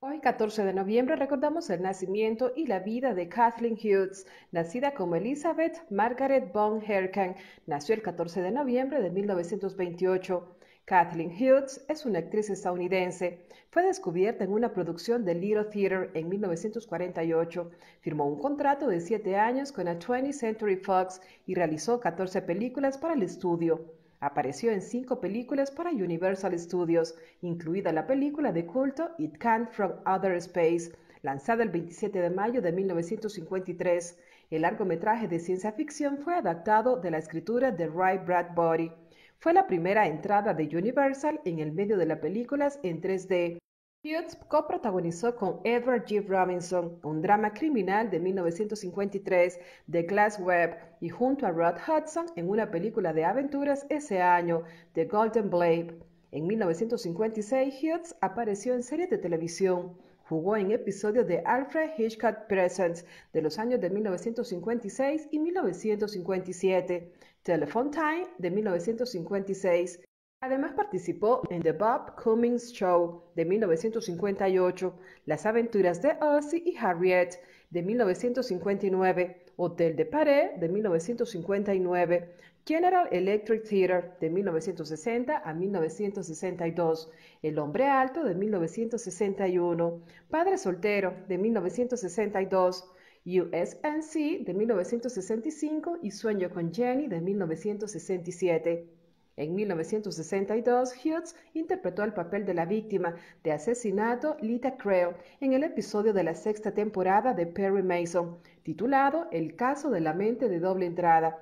Hoy, 14 de noviembre, recordamos el nacimiento y la vida de Kathleen Hughes, nacida como Elizabeth Margaret von Herken, Nació el 14 de noviembre de 1928. Kathleen Hughes es una actriz estadounidense. Fue descubierta en una producción del Little Theater en 1948. Firmó un contrato de siete años con la 20th Century Fox y realizó 14 películas para el estudio. Apareció en cinco películas para Universal Studios, incluida la película de culto It Can't From Other Space, lanzada el 27 de mayo de 1953. El largometraje de ciencia ficción fue adaptado de la escritura de Ray Bradbury. Fue la primera entrada de Universal en el medio de las películas en 3D. Hughes coprotagonizó con Edward G. Robinson un drama criminal de 1953 de Glass Webb y junto a Rod Hudson en una película de aventuras ese año, The Golden Blade. En 1956 Hughes apareció en series de televisión. Jugó en episodios de Alfred Hitchcock Presents de los años de 1956 y 1957, Telephone Time de 1956, Además participó en The Bob Cummings Show de 1958, Las aventuras de Ozzie y Harriet de 1959, Hotel de Paré de 1959, General Electric Theater de 1960 a 1962, El hombre alto de 1961, Padre soltero de 1962, USNC de 1965 y Sueño con Jenny de 1967. En 1962, Hughes interpretó el papel de la víctima de asesinato Lita Creel en el episodio de la sexta temporada de Perry Mason, titulado El caso de la mente de doble entrada.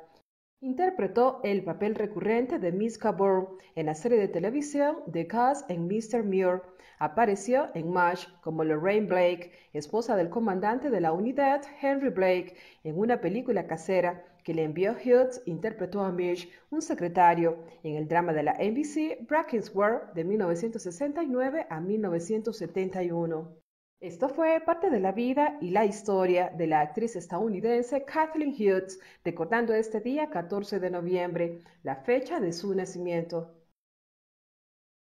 Interpretó el papel recurrente de Miss Cabot en la serie de televisión The Cast and Mr. Muir. Apareció en March como Lorraine Blake, esposa del comandante de la unidad Henry Blake, en una película casera que le envió Hughes. Interpretó a Mitch, un secretario, en el drama de la NBC Brackensworth de 1969 a 1971. Esto fue parte de la vida y la historia de la actriz estadounidense Kathleen Hughes, recordando este día 14 de noviembre, la fecha de su nacimiento.